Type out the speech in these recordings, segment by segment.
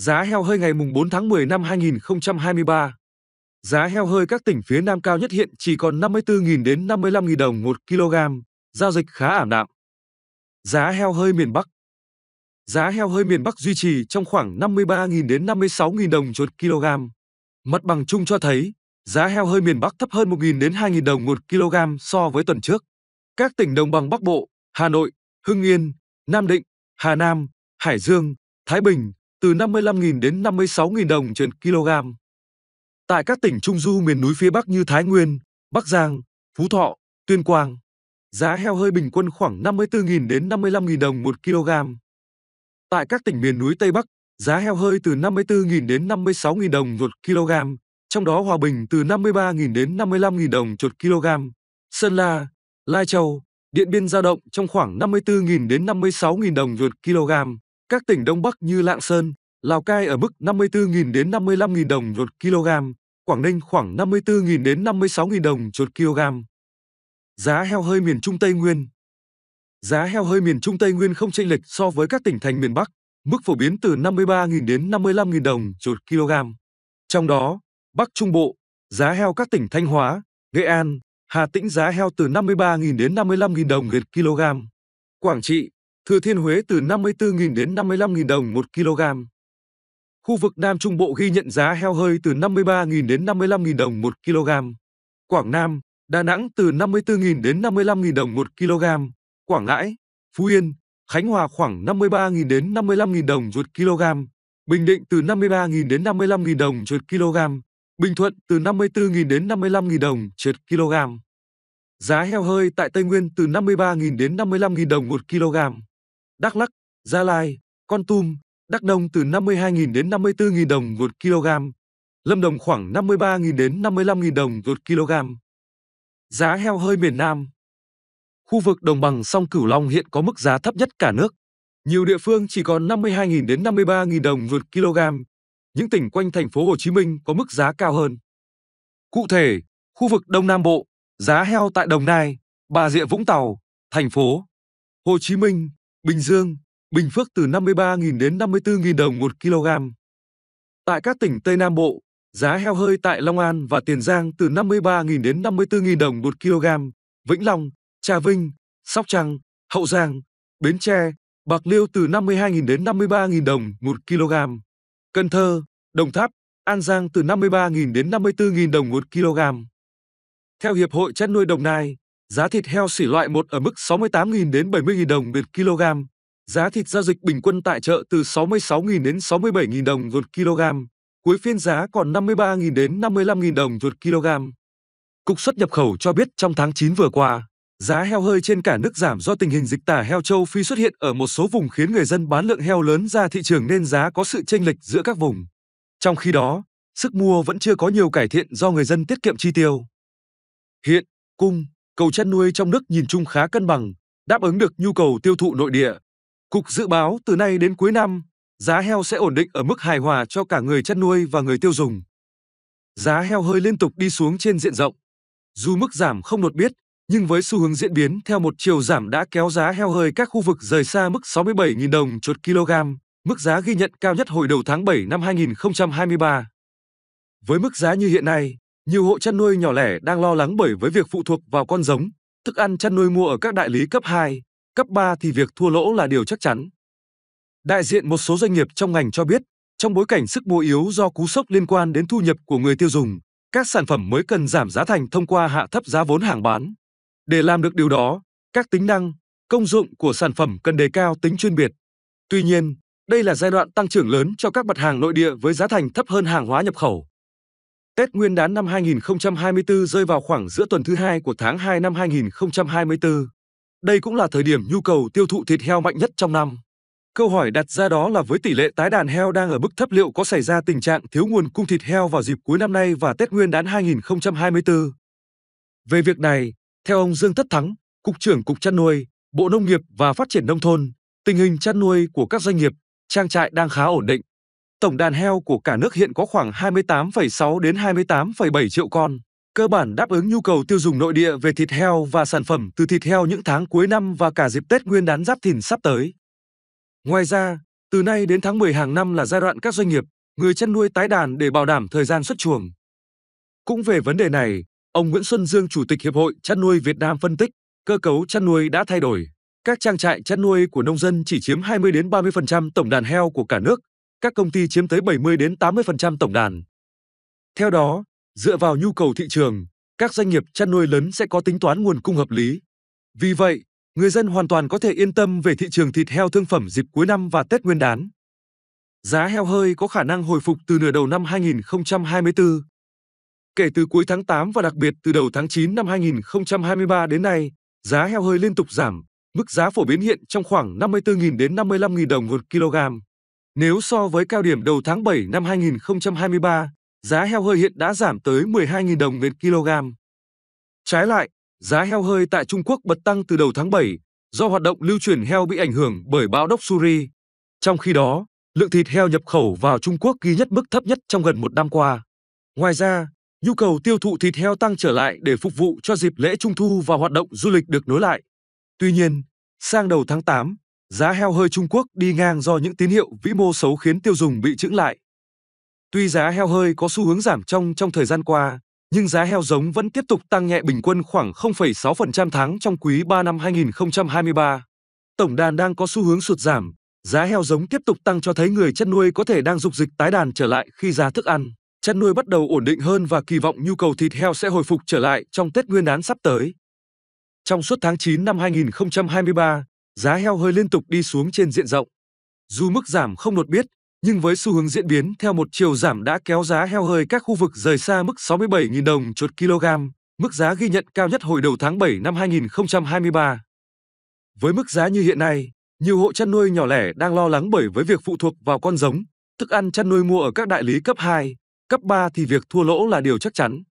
Giá heo hơi ngày mùng 4 tháng 10 năm 2023. Giá heo hơi các tỉnh phía Nam cao nhất hiện chỉ còn 54.000 đến 55.000 đồng 1 kg, giao dịch khá ảm đạm. Giá heo hơi miền Bắc Giá heo hơi miền Bắc duy trì trong khoảng 53.000 đến 56.000 đồng một kg. Mặt bằng chung cho thấy, giá heo hơi miền Bắc thấp hơn 1.000 đến 2.000 đồng một kg so với tuần trước. Các tỉnh đồng bằng Bắc Bộ, Hà Nội, Hưng Yên, Nam Định, Hà Nam, Hải Dương, Thái Bình, từ 55.000 đến 56.000 đồng trên kg. Tại các tỉnh Trung Du miền núi phía Bắc như Thái Nguyên, Bắc Giang, Phú Thọ, Tuyên Quang, giá heo hơi bình quân khoảng 54.000 đến 55.000 đồng 1 kg. Tại các tỉnh miền núi Tây Bắc, giá heo hơi từ 54.000 đến 56.000 đồng 1 kg, trong đó Hòa Bình từ 53.000 đến 55.000 đồng 1 kg, Sơn La, Lai Châu, Điện Biên dao động trong khoảng 54.000 đến 56.000 đồng 1 kg. Các tỉnh Đông Bắc như Lạng Sơn, Lào Cai ở mức 54.000 đến 55.000 đồng một kg, Quảng Ninh khoảng 54.000 đến 56.000 đồng một kg. Giá heo hơi miền Trung Tây Nguyên Giá heo hơi miền Trung Tây Nguyên không chênh lệch so với các tỉnh thành miền Bắc, mức phổ biến từ 53.000 đến 55.000 đồng một kg. Trong đó, Bắc Trung Bộ, giá heo các tỉnh Thanh Hóa, Nghệ An, Hà Tĩnh giá heo từ 53.000 đến 55.000 đồng một kg. Quảng Trị, Thừa Thiên Huế từ 54.000 đến 55.000 đồng 1 kg. Khu vực Nam Trung Bộ ghi nhận giá heo hơi từ 53.000 đến 55.000 đồng 1 kg. Quảng Nam, Đà Nẵng từ 54.000 đến 55.000 đồng 1 kg. Quảng Ngãi, Phú Yên, Khánh Hòa khoảng 53.000 đến 55.000 đồng một kg. Bình Định từ 53.000 đến 55.000 đồng một kg. Bình Thuận từ 54.000 đến 55.000 đồng một kg. Giá heo hơi tại Tây Nguyên từ 53.000 đến 55.000 đồng 1 kg. Đắk Lắk, Gia Lai, Con Tum, Đắk Nông từ 52.000 đến 54.000 đồng một kg, Lâm Đồng khoảng 53.000 đến 55.000 đồng một kg. Giá heo hơi miền Nam Khu vực đồng bằng sông Cửu Long hiện có mức giá thấp nhất cả nước. Nhiều địa phương chỉ còn 52.000 đến 53.000 đồng một kg. Những tỉnh quanh thành phố Hồ Chí Minh có mức giá cao hơn. Cụ thể, khu vực Đông Nam Bộ, giá heo tại Đồng Nai, Bà Rịa Vũng Tàu, thành phố Hồ Chí Minh Bình Dương, Bình Phước từ 53.000 đến 54.000 đồng 1 kg. Tại các tỉnh Tây Nam Bộ, giá heo hơi tại Long An và Tiền Giang từ 53.000 đến 54.000 đồng 1 kg, Vĩnh Long, Trà Vinh, Sóc Trăng, Hậu Giang, Bến Tre, Bạc Liêu từ 52.000 đến 53.000 đồng 1 kg. Cần Thơ, Đồng Tháp, An Giang từ 53.000 đến 54.000 đồng 1 kg. Theo Hiệp hội Chăn nuôi Đồng Nai, Giá thịt heo xỉ loại 1 ở mức 68.000 đến 70.000 đồng một kg. Giá thịt giao dịch bình quân tại chợ từ 66.000 đến 67.000 đồng một kg. Cuối phiên giá còn 53.000 đến 55.000 đồng một kg. Cục xuất nhập khẩu cho biết trong tháng 9 vừa qua, giá heo hơi trên cả nước giảm do tình hình dịch tả heo châu Phi xuất hiện ở một số vùng khiến người dân bán lượng heo lớn ra thị trường nên giá có sự chênh lệch giữa các vùng. Trong khi đó, sức mua vẫn chưa có nhiều cải thiện do người dân tiết kiệm chi tiêu. Hiện, cung cầu chăn nuôi trong nước nhìn chung khá cân bằng, đáp ứng được nhu cầu tiêu thụ nội địa. Cục dự báo từ nay đến cuối năm, giá heo sẽ ổn định ở mức hài hòa cho cả người chăn nuôi và người tiêu dùng. Giá heo hơi liên tục đi xuống trên diện rộng. Dù mức giảm không đột biết, nhưng với xu hướng diễn biến theo một chiều giảm đã kéo giá heo hơi các khu vực rời xa mức 67.000 đồng chốt kg, mức giá ghi nhận cao nhất hồi đầu tháng 7 năm 2023. Với mức giá như hiện nay, nhiều hộ chăn nuôi nhỏ lẻ đang lo lắng bởi với việc phụ thuộc vào con giống, thức ăn chăn nuôi mua ở các đại lý cấp 2, cấp 3 thì việc thua lỗ là điều chắc chắn. Đại diện một số doanh nghiệp trong ngành cho biết, trong bối cảnh sức mua yếu do cú sốc liên quan đến thu nhập của người tiêu dùng, các sản phẩm mới cần giảm giá thành thông qua hạ thấp giá vốn hàng bán. Để làm được điều đó, các tính năng, công dụng của sản phẩm cần đề cao tính chuyên biệt. Tuy nhiên, đây là giai đoạn tăng trưởng lớn cho các mặt hàng nội địa với giá thành thấp hơn hàng hóa nhập khẩu. Tết Nguyên đán năm 2024 rơi vào khoảng giữa tuần thứ hai của tháng 2 năm 2024. Đây cũng là thời điểm nhu cầu tiêu thụ thịt heo mạnh nhất trong năm. Câu hỏi đặt ra đó là với tỷ lệ tái đàn heo đang ở mức thấp liệu có xảy ra tình trạng thiếu nguồn cung thịt heo vào dịp cuối năm nay và Tết Nguyên đán 2024. Về việc này, theo ông Dương Tất Thắng, Cục trưởng Cục chăn nuôi, Bộ Nông nghiệp và Phát triển Nông thôn, tình hình chăn nuôi của các doanh nghiệp, trang trại đang khá ổn định. Tổng đàn heo của cả nước hiện có khoảng 28,6 đến 28,7 triệu con, cơ bản đáp ứng nhu cầu tiêu dùng nội địa về thịt heo và sản phẩm từ thịt heo những tháng cuối năm và cả dịp Tết Nguyên đán Giáp Thìn sắp tới. Ngoài ra, từ nay đến tháng 10 hàng năm là giai đoạn các doanh nghiệp, người chăn nuôi tái đàn để bảo đảm thời gian xuất chuồng. Cũng về vấn đề này, ông Nguyễn Xuân Dương Chủ tịch Hiệp hội Chăn nuôi Việt Nam phân tích, cơ cấu chăn nuôi đã thay đổi. Các trang trại chăn nuôi của nông dân chỉ chiếm 20 đến 30% tổng đàn heo của cả nước, các công ty chiếm tới 70 đến 80% tổng đàn. Theo đó, dựa vào nhu cầu thị trường, các doanh nghiệp chăn nuôi lớn sẽ có tính toán nguồn cung hợp lý. Vì vậy, người dân hoàn toàn có thể yên tâm về thị trường thịt heo thương phẩm dịp cuối năm và Tết Nguyên đán. Giá heo hơi có khả năng hồi phục từ nửa đầu năm 2024. Kể từ cuối tháng 8 và đặc biệt từ đầu tháng 9 năm 2023 đến nay, giá heo hơi liên tục giảm, mức giá phổ biến hiện trong khoảng 54.000 đến 55.000 đồng một kg. Nếu so với cao điểm đầu tháng 7 năm 2023, giá heo hơi hiện đã giảm tới 12.000 đồng một kg. Trái lại, giá heo hơi tại Trung Quốc bật tăng từ đầu tháng 7 do hoạt động lưu chuyển heo bị ảnh hưởng bởi bão đốc Suri. Trong khi đó, lượng thịt heo nhập khẩu vào Trung Quốc ghi nhất mức thấp nhất trong gần một năm qua. Ngoài ra, nhu cầu tiêu thụ thịt heo tăng trở lại để phục vụ cho dịp lễ Trung Thu và hoạt động du lịch được nối lại. Tuy nhiên, sang đầu tháng 8, Giá heo hơi Trung Quốc đi ngang do những tín hiệu vĩ mô xấu khiến tiêu dùng bị chững lại. Tuy giá heo hơi có xu hướng giảm trong trong thời gian qua, nhưng giá heo giống vẫn tiếp tục tăng nhẹ bình quân khoảng 0,6% tháng trong quý 3 năm 2023. Tổng đàn đang có xu hướng sụt giảm, giá heo giống tiếp tục tăng cho thấy người chăn nuôi có thể đang dục dịch tái đàn trở lại khi giá thức ăn, chăn nuôi bắt đầu ổn định hơn và kỳ vọng nhu cầu thịt heo sẽ hồi phục trở lại trong Tết Nguyên đán sắp tới. Trong suốt tháng 9 năm 2023, giá heo hơi liên tục đi xuống trên diện rộng. Dù mức giảm không đột biết, nhưng với xu hướng diễn biến theo một chiều giảm đã kéo giá heo hơi các khu vực rời xa mức 67.000 đồng chốt kg, mức giá ghi nhận cao nhất hồi đầu tháng 7 năm 2023. Với mức giá như hiện nay, nhiều hộ chăn nuôi nhỏ lẻ đang lo lắng bởi với việc phụ thuộc vào con giống, thức ăn chăn nuôi mua ở các đại lý cấp 2, cấp 3 thì việc thua lỗ là điều chắc chắn.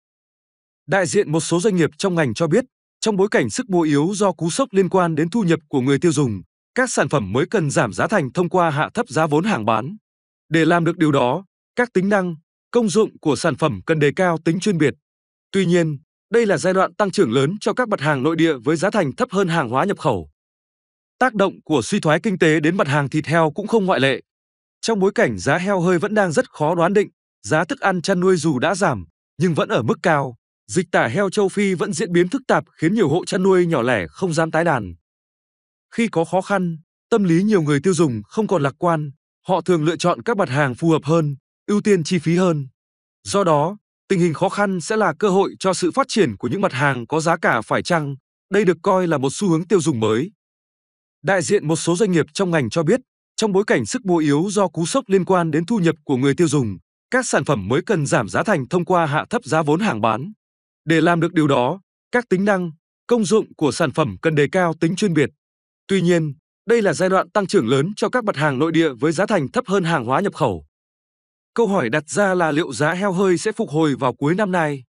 Đại diện một số doanh nghiệp trong ngành cho biết, trong bối cảnh sức mua yếu do cú sốc liên quan đến thu nhập của người tiêu dùng, các sản phẩm mới cần giảm giá thành thông qua hạ thấp giá vốn hàng bán. Để làm được điều đó, các tính năng, công dụng của sản phẩm cần đề cao tính chuyên biệt. Tuy nhiên, đây là giai đoạn tăng trưởng lớn cho các mặt hàng nội địa với giá thành thấp hơn hàng hóa nhập khẩu. Tác động của suy thoái kinh tế đến mặt hàng thịt heo cũng không ngoại lệ. Trong bối cảnh giá heo hơi vẫn đang rất khó đoán định, giá thức ăn chăn nuôi dù đã giảm nhưng vẫn ở mức cao. Dịch tả heo châu Phi vẫn diễn biến phức tạp khiến nhiều hộ chăn nuôi nhỏ lẻ không dám tái đàn. Khi có khó khăn, tâm lý nhiều người tiêu dùng không còn lạc quan, họ thường lựa chọn các mặt hàng phù hợp hơn, ưu tiên chi phí hơn. Do đó, tình hình khó khăn sẽ là cơ hội cho sự phát triển của những mặt hàng có giá cả phải chăng. Đây được coi là một xu hướng tiêu dùng mới. Đại diện một số doanh nghiệp trong ngành cho biết, trong bối cảnh sức mua yếu do cú sốc liên quan đến thu nhập của người tiêu dùng, các sản phẩm mới cần giảm giá thành thông qua hạ thấp giá vốn hàng bán. Để làm được điều đó, các tính năng, công dụng của sản phẩm cần đề cao tính chuyên biệt. Tuy nhiên, đây là giai đoạn tăng trưởng lớn cho các mặt hàng nội địa với giá thành thấp hơn hàng hóa nhập khẩu. Câu hỏi đặt ra là liệu giá heo hơi sẽ phục hồi vào cuối năm nay?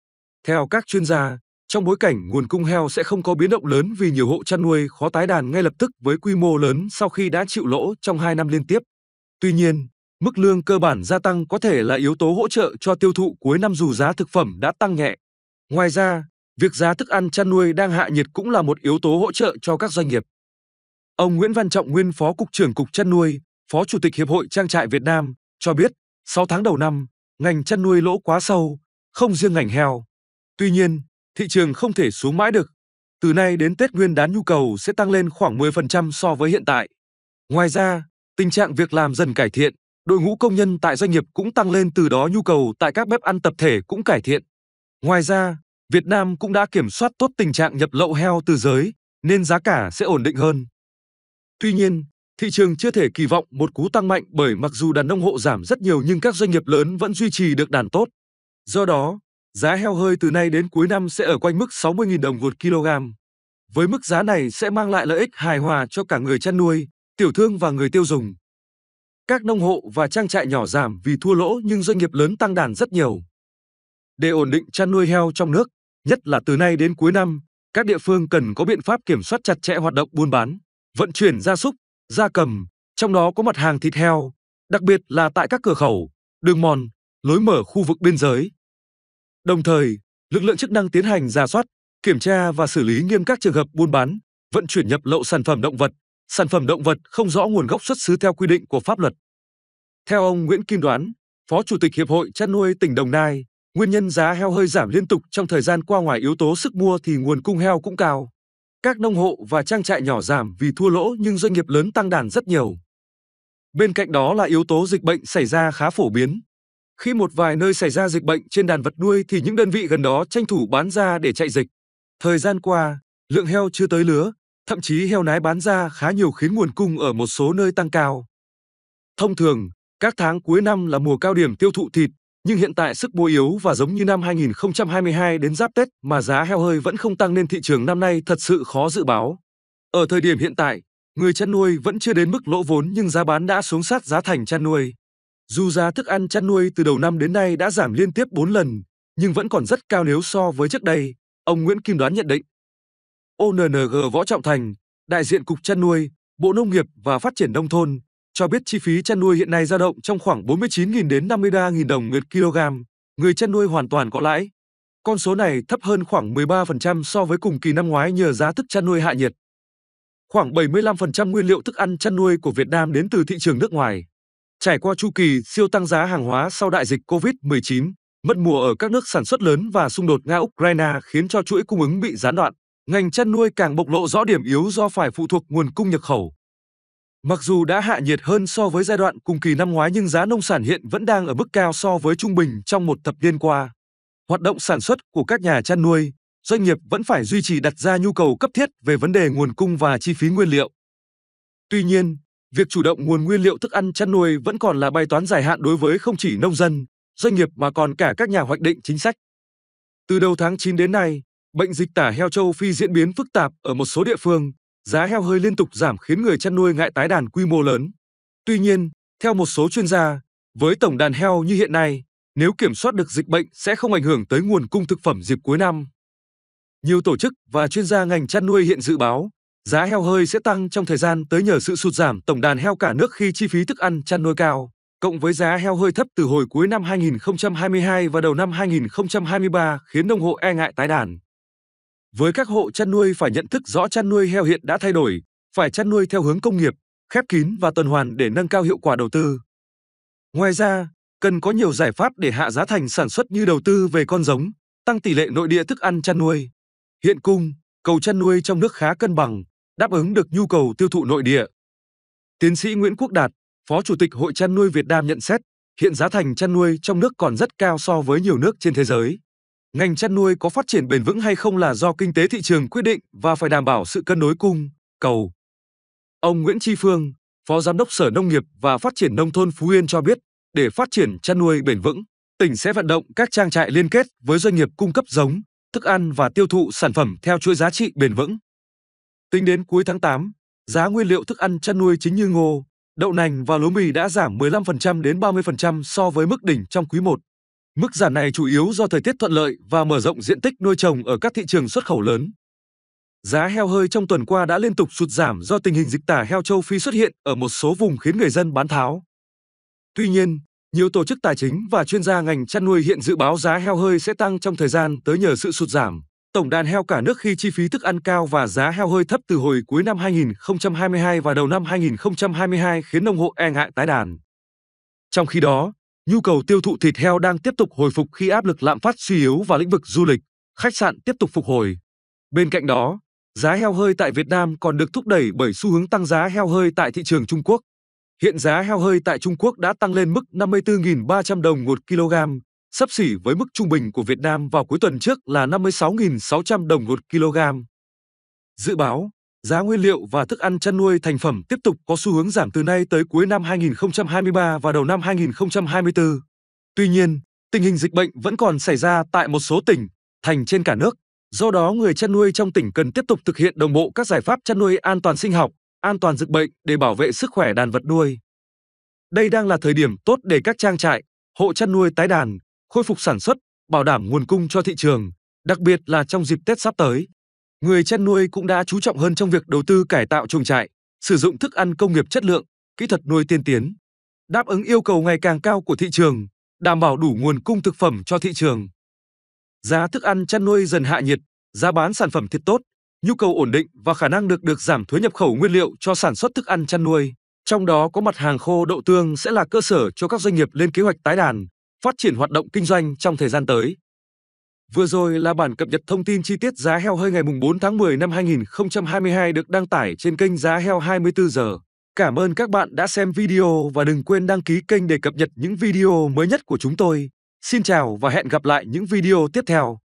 Theo các chuyên gia, trong bối cảnh nguồn cung heo sẽ không có biến động lớn vì nhiều hộ chăn nuôi khó tái đàn ngay lập tức với quy mô lớn sau khi đã chịu lỗ trong 2 năm liên tiếp. Tuy nhiên, mức lương cơ bản gia tăng có thể là yếu tố hỗ trợ cho tiêu thụ cuối năm dù giá thực phẩm đã tăng nhẹ. Ngoài ra, việc giá thức ăn chăn nuôi đang hạ nhiệt cũng là một yếu tố hỗ trợ cho các doanh nghiệp. Ông Nguyễn Văn Trọng Nguyên Phó Cục trưởng Cục Chăn nuôi, Phó Chủ tịch Hiệp hội Trang trại Việt Nam cho biết, 6 tháng đầu năm, ngành chăn nuôi lỗ quá sâu, không riêng ngành heo. Tuy nhiên, thị trường không thể xuống mãi được. Từ nay đến Tết Nguyên đán nhu cầu sẽ tăng lên khoảng 10% so với hiện tại. Ngoài ra, tình trạng việc làm dần cải thiện, đội ngũ công nhân tại doanh nghiệp cũng tăng lên từ đó nhu cầu tại các bếp ăn tập thể cũng cải thiện. Ngoài ra, Việt Nam cũng đã kiểm soát tốt tình trạng nhập lậu heo từ giới, nên giá cả sẽ ổn định hơn. Tuy nhiên, thị trường chưa thể kỳ vọng một cú tăng mạnh bởi mặc dù đàn nông hộ giảm rất nhiều nhưng các doanh nghiệp lớn vẫn duy trì được đàn tốt. Do đó, giá heo hơi từ nay đến cuối năm sẽ ở quanh mức 60.000 đồng một kg. Với mức giá này sẽ mang lại lợi ích hài hòa cho cả người chăn nuôi, tiểu thương và người tiêu dùng. Các nông hộ và trang trại nhỏ giảm vì thua lỗ nhưng doanh nghiệp lớn tăng đàn rất nhiều. Để ổn định chăn nuôi heo trong nước, nhất là từ nay đến cuối năm, các địa phương cần có biện pháp kiểm soát chặt chẽ hoạt động buôn bán, vận chuyển gia súc, gia cầm, trong đó có mặt hàng thịt heo, đặc biệt là tại các cửa khẩu, đường mòn, lối mở khu vực biên giới. Đồng thời, lực lượng chức năng tiến hành ra soát, kiểm tra và xử lý nghiêm các trường hợp buôn bán, vận chuyển nhập lậu sản phẩm động vật, sản phẩm động vật không rõ nguồn gốc xuất xứ theo quy định của pháp luật. Theo ông Nguyễn Kim Đoán, Phó Chủ tịch Hiệp hội Chăn nuôi tỉnh Đồng Nai, Nguyên nhân giá heo hơi giảm liên tục trong thời gian qua ngoài yếu tố sức mua thì nguồn cung heo cũng cao. Các nông hộ và trang trại nhỏ giảm vì thua lỗ nhưng doanh nghiệp lớn tăng đàn rất nhiều. Bên cạnh đó là yếu tố dịch bệnh xảy ra khá phổ biến. Khi một vài nơi xảy ra dịch bệnh trên đàn vật nuôi thì những đơn vị gần đó tranh thủ bán ra để chạy dịch. Thời gian qua, lượng heo chưa tới lứa, thậm chí heo nái bán ra khá nhiều khiến nguồn cung ở một số nơi tăng cao. Thông thường, các tháng cuối năm là mùa cao điểm tiêu thụ thịt, nhưng hiện tại sức mua yếu và giống như năm 2022 đến giáp Tết mà giá heo hơi vẫn không tăng nên thị trường năm nay thật sự khó dự báo. Ở thời điểm hiện tại, người chăn nuôi vẫn chưa đến mức lỗ vốn nhưng giá bán đã xuống sát giá thành chăn nuôi. Dù giá thức ăn chăn nuôi từ đầu năm đến nay đã giảm liên tiếp 4 lần, nhưng vẫn còn rất cao nếu so với trước đây, ông Nguyễn Kim Đoán nhận định. ONNG Võ Trọng Thành, đại diện Cục Chăn nuôi, Bộ Nông nghiệp và Phát triển Nông thôn, cho biết chi phí chăn nuôi hiện nay dao động trong khoảng 49.000 đến 53.000 đồng một kg, người chăn nuôi hoàn toàn có lãi. Con số này thấp hơn khoảng 13% so với cùng kỳ năm ngoái nhờ giá thức chăn nuôi hạ nhiệt. Khoảng 75% nguyên liệu thức ăn chăn nuôi của Việt Nam đến từ thị trường nước ngoài. Trải qua chu kỳ siêu tăng giá hàng hóa sau đại dịch COVID-19, mất mùa ở các nước sản xuất lớn và xung đột Nga-Ukraine khiến cho chuỗi cung ứng bị gián đoạn, ngành chăn nuôi càng bộc lộ rõ điểm yếu do phải phụ thuộc nguồn cung nhập khẩu. Mặc dù đã hạ nhiệt hơn so với giai đoạn cùng kỳ năm ngoái nhưng giá nông sản hiện vẫn đang ở mức cao so với trung bình trong một thập niên qua. Hoạt động sản xuất của các nhà chăn nuôi, doanh nghiệp vẫn phải duy trì đặt ra nhu cầu cấp thiết về vấn đề nguồn cung và chi phí nguyên liệu. Tuy nhiên, việc chủ động nguồn nguyên liệu thức ăn chăn nuôi vẫn còn là bài toán dài hạn đối với không chỉ nông dân, doanh nghiệp mà còn cả các nhà hoạch định chính sách. Từ đầu tháng 9 đến nay, bệnh dịch tả heo châu Phi diễn biến phức tạp ở một số địa phương, giá heo hơi liên tục giảm khiến người chăn nuôi ngại tái đàn quy mô lớn. Tuy nhiên, theo một số chuyên gia, với tổng đàn heo như hiện nay, nếu kiểm soát được dịch bệnh sẽ không ảnh hưởng tới nguồn cung thực phẩm dịp cuối năm. Nhiều tổ chức và chuyên gia ngành chăn nuôi hiện dự báo giá heo hơi sẽ tăng trong thời gian tới nhờ sự sụt giảm tổng đàn heo cả nước khi chi phí thức ăn chăn nuôi cao, cộng với giá heo hơi thấp từ hồi cuối năm 2022 và đầu năm 2023 khiến nông hộ e ngại tái đàn. Với các hộ chăn nuôi phải nhận thức rõ chăn nuôi heo hiện đã thay đổi, phải chăn nuôi theo hướng công nghiệp, khép kín và tuần hoàn để nâng cao hiệu quả đầu tư. Ngoài ra, cần có nhiều giải pháp để hạ giá thành sản xuất như đầu tư về con giống, tăng tỷ lệ nội địa thức ăn chăn nuôi. Hiện cung, cầu chăn nuôi trong nước khá cân bằng, đáp ứng được nhu cầu tiêu thụ nội địa. Tiến sĩ Nguyễn Quốc Đạt, Phó Chủ tịch Hội chăn nuôi Việt Nam nhận xét, hiện giá thành chăn nuôi trong nước còn rất cao so với nhiều nước trên thế giới. Ngành chăn nuôi có phát triển bền vững hay không là do kinh tế thị trường quyết định và phải đảm bảo sự cân đối cung, cầu. Ông Nguyễn Tri Phương, Phó Giám đốc Sở Nông nghiệp và Phát triển Nông thôn Phú Yên cho biết, để phát triển chăn nuôi bền vững, tỉnh sẽ vận động các trang trại liên kết với doanh nghiệp cung cấp giống, thức ăn và tiêu thụ sản phẩm theo chuỗi giá trị bền vững. Tính đến cuối tháng 8, giá nguyên liệu thức ăn chăn nuôi chính như ngô, đậu nành và lúa mì đã giảm 15% đến 30% so với mức đỉnh trong quý 1. Mức giảm này chủ yếu do thời tiết thuận lợi và mở rộng diện tích nuôi trồng ở các thị trường xuất khẩu lớn. Giá heo hơi trong tuần qua đã liên tục sụt giảm do tình hình dịch tả heo châu Phi xuất hiện ở một số vùng khiến người dân bán tháo. Tuy nhiên, nhiều tổ chức tài chính và chuyên gia ngành chăn nuôi hiện dự báo giá heo hơi sẽ tăng trong thời gian tới nhờ sự sụt giảm. Tổng đàn heo cả nước khi chi phí thức ăn cao và giá heo hơi thấp từ hồi cuối năm 2022 và đầu năm 2022 khiến nông hộ e ngại tái đàn. Trong khi đó, Nhu cầu tiêu thụ thịt heo đang tiếp tục hồi phục khi áp lực lạm phát suy yếu và lĩnh vực du lịch, khách sạn tiếp tục phục hồi. Bên cạnh đó, giá heo hơi tại Việt Nam còn được thúc đẩy bởi xu hướng tăng giá heo hơi tại thị trường Trung Quốc. Hiện giá heo hơi tại Trung Quốc đã tăng lên mức 54.300 đồng một kg, sấp xỉ với mức trung bình của Việt Nam vào cuối tuần trước là 56.600 đồng một kg. Dự báo, giá nguyên liệu và thức ăn chăn nuôi thành phẩm tiếp tục có xu hướng giảm từ nay tới cuối năm 2023 và đầu năm 2024. Tuy nhiên, tình hình dịch bệnh vẫn còn xảy ra tại một số tỉnh, thành trên cả nước. Do đó, người chăn nuôi trong tỉnh cần tiếp tục thực hiện đồng bộ các giải pháp chăn nuôi an toàn sinh học, an toàn dịch bệnh để bảo vệ sức khỏe đàn vật nuôi. Đây đang là thời điểm tốt để các trang trại, hộ chăn nuôi tái đàn, khôi phục sản xuất, bảo đảm nguồn cung cho thị trường, đặc biệt là trong dịp Tết sắp tới người chăn nuôi cũng đã chú trọng hơn trong việc đầu tư cải tạo chuồng trại, sử dụng thức ăn công nghiệp chất lượng, kỹ thuật nuôi tiên tiến, đáp ứng yêu cầu ngày càng cao của thị trường, đảm bảo đủ nguồn cung thực phẩm cho thị trường. Giá thức ăn chăn nuôi dần hạ nhiệt, giá bán sản phẩm thịt tốt, nhu cầu ổn định và khả năng được được giảm thuế nhập khẩu nguyên liệu cho sản xuất thức ăn chăn nuôi, trong đó có mặt hàng khô đậu tương sẽ là cơ sở cho các doanh nghiệp lên kế hoạch tái đàn, phát triển hoạt động kinh doanh trong thời gian tới. Vừa rồi là bản cập nhật thông tin chi tiết giá heo hơi ngày 4 tháng 10 năm 2022 được đăng tải trên kênh Giá Heo 24 giờ. Cảm ơn các bạn đã xem video và đừng quên đăng ký kênh để cập nhật những video mới nhất của chúng tôi. Xin chào và hẹn gặp lại những video tiếp theo.